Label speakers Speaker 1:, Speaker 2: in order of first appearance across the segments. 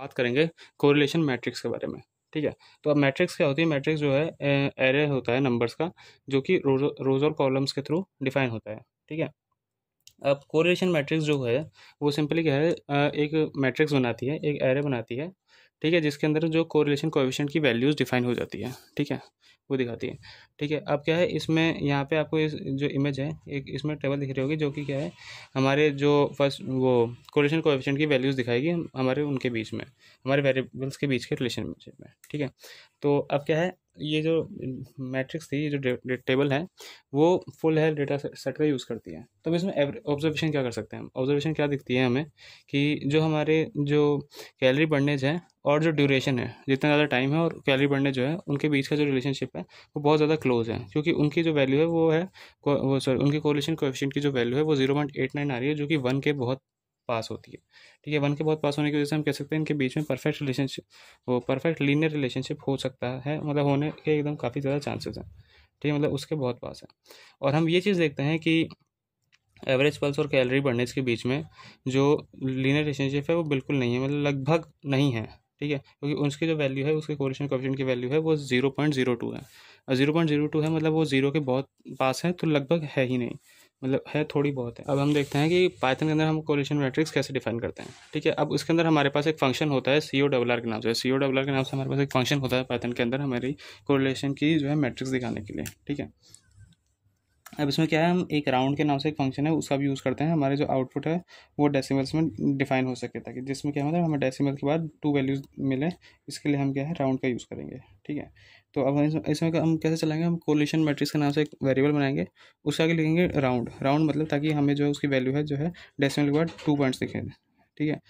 Speaker 1: बात करेंगे correlation matrix के बारे में ठीक है तो अब मैट्रिक्स क्या होती है मैट्रिक्स जो है एरे होता है नंबर्स का जो कि रोज रोज और कॉलम्स के थ्रू डिफाइन होता है ठीक है अब कोरिलेशन मैट्रिक्स जो है वो सिंपली क्या है एक मैट्रिक्स बनाती है एक एरे बनाती है ठीक है जिसके अंदर जो कोरिलेशन कोविशेंट की वैल्यूज़ डिफाइन हो जाती है ठीक है वो दिखाती है ठीक है अब क्या है इसमें यहाँ पे आपको इस जो इमेज है एक इसमें टेबल दिख रही होगी जो कि क्या है हमारे जो फर्स्ट वो कोरिलेशन कोविशेंट की वैल्यूज़ दिखाएगी हमारे उनके बीच में हमारे वेरिएबल्स के बीच के रिलेशन में ठीक है तो अब क्या है ये जो मैट्रिक्स थी ये जो टेबल है वो फुल हेल्थ डेटा सेट का यूज़ करती है तो इसमें ऑब्जर्वेशन क्या कर सकते हैं ऑब्जर्वेशन क्या दिखती है हमें कि जो हमारे जो कैलरी बर्नेज है और जो ड्यूरेशन है जितना ज़्यादा टाइम है और कैलरी बर्नेज जो है उनके बीच का जो रिलेशनशिप है वो बहुत ज़्यादा क्लोज है क्योंकि उनकी जो वैल्यू है वो है वो सॉरी उनकी कोलेशन कोएफिशिएंट की जो वैल्यू है वो जीरो पॉइंट एट नाइन आ रही है जो कि वन के बहुत पास होती है ठीक है वन के बहुत पास होने की वजह से हम कह सकते हैं इनके बीच में परफेक्ट रिलेशनशिप वो परफेक्ट लीनियर रिलेशनशिप हो सकता है मतलब होने के एकदम काफ़ी ज़्यादा चांसेस हैं ठीक है मतलब उसके बहुत पास है और हम ये चीज़ देखते हैं कि एवरेज पल्स और कैलरी बढ़ने के बीच में जो लीनियर रिलेशनशिप है वो बिल्कुल नहीं है मतलब लगभग नहीं है ठीक है क्योंकि उसकी जो वैल्यू है उसके कोरिशन कोफिशिएंट की वैल्यू है वो जीरो पॉइंट जीरो टू है और जीरो पॉइंट जीरो टू है मतलब वो जीरो के बहुत पास है तो लगभग है ही नहीं मतलब है थोड़ी बहुत है अब हम देखते हैं कि पाइथन के अंदर हम कोलेशन मैट्रिक्स कैसे डिफाइन करते हैं ठीक है अब उसके अंदर हमारे पास एक फंक्शन होता है सी ओ डबल आर के नाम से सी ओ डबल आर के नाम से हमारे पास एक फंक्शन होता है पाइथन के अंदर हमारी कोलेशन की जो है मैट्रिक्स दिखाने के लिए ठीक है
Speaker 2: अब इसमें क्या है हम एक राउंड के नाम से एक फंक्शन है उसका भी यूज़ करते हैं हमारे जो आउटपुट है वो डेसिमल्स में डिफाइन हो सके ताकि जिसमें क्या मतलब हमें डेसिमल के बाद टू वैल्यूज़ मिले इसके लिए हम क्या है राउंड का यूज़ करेंगे ठीक है तो अब इसमें, हम कैसे चलाएंगे हम कोलेशन मैट्रिक्स के नाम से एक वेरिएबल बनाएंगे उसका आगे लिखेंगे राउंड राउंड मतलब ताकि हमें जो है उसकी वैल्यू है जो है डेसिमल के बाद टू पॉइंट्स दिखेंगे ठीक है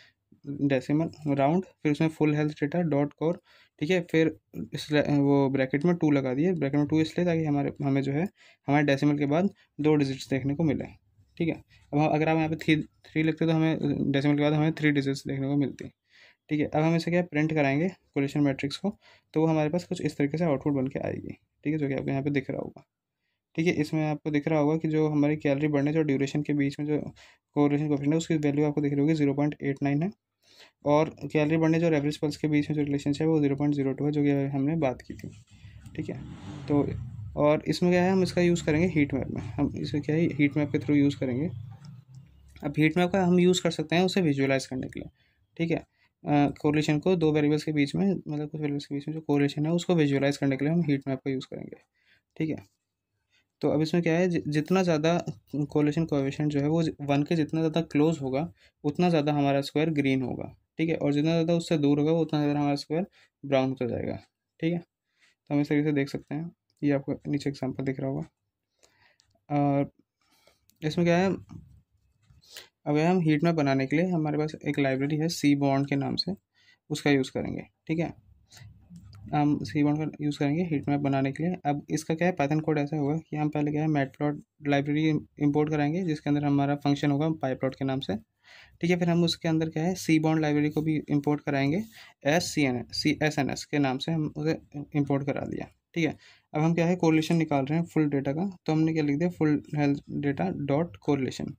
Speaker 2: डेसिमल राउंड फिर उसमें full health data dot core ठीक है फिर इस वो ब्रैकेट में टू लगा दिए ब्रैकेट में टू इसलिए ताकि हमारे हमें जो है हमारे डेसिमल के बाद दो डिजिट्स देखने को मिले ठीक है अब अगर आप यहाँ पे थ्री थ्री लिखते तो हमें डेसिमल के बाद हमें थ्री डिजिट्स देखने को मिलती ठीक है अब हम इसे क्या प्रिंट कराएंगे कोलेशन मैट्रिक्स को तो वो हमारे पास कुछ इस तरीके से आउटपुट बन के आएगी ठीक है जो कि आपको यहाँ पर दिख रहा होगा ठीक है इसमें आपको दिख रहा होगा कि जो हमारी कैलरी बढ़ने जो ड्यूरेशन के बीच में जो कोरेशन कोफिशेंट है उसकी वैल्यू आपको दिख रही होगी जीरो पॉइंट एट नाइन है और कैलरी बढ़ने जो एवरेज पल्स के बीच में जो रिलेशनशिप है वो जीरो पॉइंट जीरो टू है जो कि हमने बात की थी ठीक है तो और इसमें क्या है हम इसका यूज़ करेंगे हीट मैप में हम इसमें क्या है हीट मैप के थ्रू यूज़ करेंगे अब हीट मैप का हम यूज़ कर सकते हैं उसे विजुअलाइज करने के लिए ठीक है कोरिलेशन को दो वेरिएबल्स के बीच में मतलब कुछ वेरिएबल्स के बीच में जो कोरिलेशन है उसको विजुअलाइज करने के लिए हम हीट मैप का यूज़ करेंगे ठीक है तो अब इसमें क्या है जितना ज़्यादा कोलेशन कोविशन जो है वो वन के जितना ज़्यादा क्लोज होगा उतना ज़्यादा हमारा स्क्वायर ग्रीन होगा ठीक है और जितना ज़्यादा उससे दूर होगा उतना ज़्यादा हमारा स्क्वायर ब्राउन होता जाएगा ठीक है तो हम इस तरीके से देख सकते हैं ये आपको नीचे एग्जाम्पल दिख रहा होगा और इसमें क्या है अगर हम हीट में बनाने के लिए हमारे पास एक लाइब्रेरी है सी बॉन्ड के नाम से उसका यूज़ करेंगे ठीक है हम सी बॉन्ड का यूज़ करेंगे हीट मैप बनाने के लिए अब इसका क्या है पाइथन कोड ऐसा होगा कि हम पहले क्या है प्लॉट लाइब्रेरी इंपोर्ट कराएंगे जिसके अंदर हमारा फंक्शन होगा प्लॉट के नाम से ठीक है फिर हम उसके अंदर क्या है सी बॉन्ड लाइब्रेरी को भी इम्पोर्ट कराएंगे S C N S C S N S के नाम से हम उसे इम्पोर्ट करा दिया ठीक है अब हम क्या है कोरिलेशन निकाल रहे हैं फुल डेटा का तो हमने क्या लिख दिया full health data dot correlation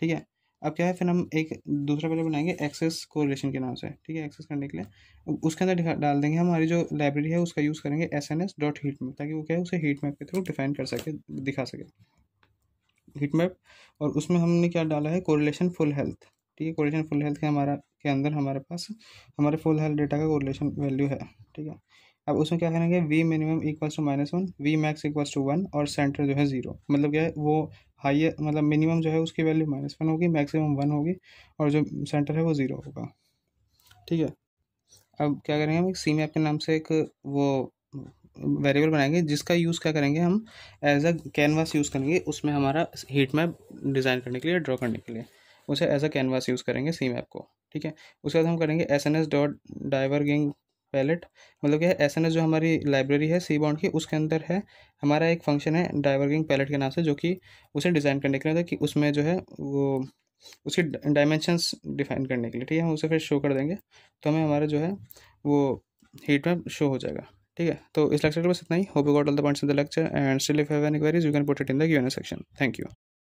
Speaker 2: ठीक है अब क्या है फिर हम एक दूसरा पेज बनाएंगे एक्सेस कोरिलेशन के नाम से ठीक है एक्सेस करने के लिए उसके अंदर डाल देंगे हमारी जो लाइब्रेरी है उसका यूज़ करेंगे S N S dot heat map ताकि वो क्या है उसे हीट मैप के थ्रू डिफाइन कर सके दिखा सके हीट मैप और उसमें हमने क्या डाला है कोरिलेशन फुल हेल्थ ठीक है कोरिलेशन फुल हेल्थ के हमारा के अंदर हमारे पास हमारे फुल हेल्थ डेटा का कोरिलेशन वैल्यू है ठीक है अब उसमें क्या करेंगे V minimum equals to minus one V max equals to one और सेंटर जो है ज़ीरो मतलब क्या है वो हाइए मतलब मिनिमम जो है उसकी वैल्यू माइनस वन होगी मैक्सिमम वन होगी और जो सेंटर है वो ज़ीरो होगा ठीक है अब क्या करेंगे हम एक सी मैप के नाम से एक वो वेरिएबल बनाएंगे जिसका यूज़ क्या करेंगे हम एज अ कैनवास यूज़ करेंगे उसमें हमारा हीट मैप डिज़ाइन करने के लिए ड्रॉ करने के लिए उसे एज अ कैनवास यूज़ करेंगे सी मैप को ठीक है उसके बाद हम करेंगे S N S dot diverging palette मतलब क्या है एस जो हमारी लाइब्रेरी है सी बाउंड की उसके अंदर है हमारा एक फंक्शन है डाइवर्गिंग पैलेट के नाम से जो कि उसे डिज़ाइन करने के लिए कि उसमें जो है वो उसकी डायमेंशंस डिफाइन करने के लिए ठीक है हम उसे फिर शो कर देंगे तो हमें हमारा जो है वो हीट मैप शो हो जाएगा ठीक है तो इस लेक्चर के बस इतना ही hope you got all the points in the lecture and still if have any queries you can put it in the Q N section thank you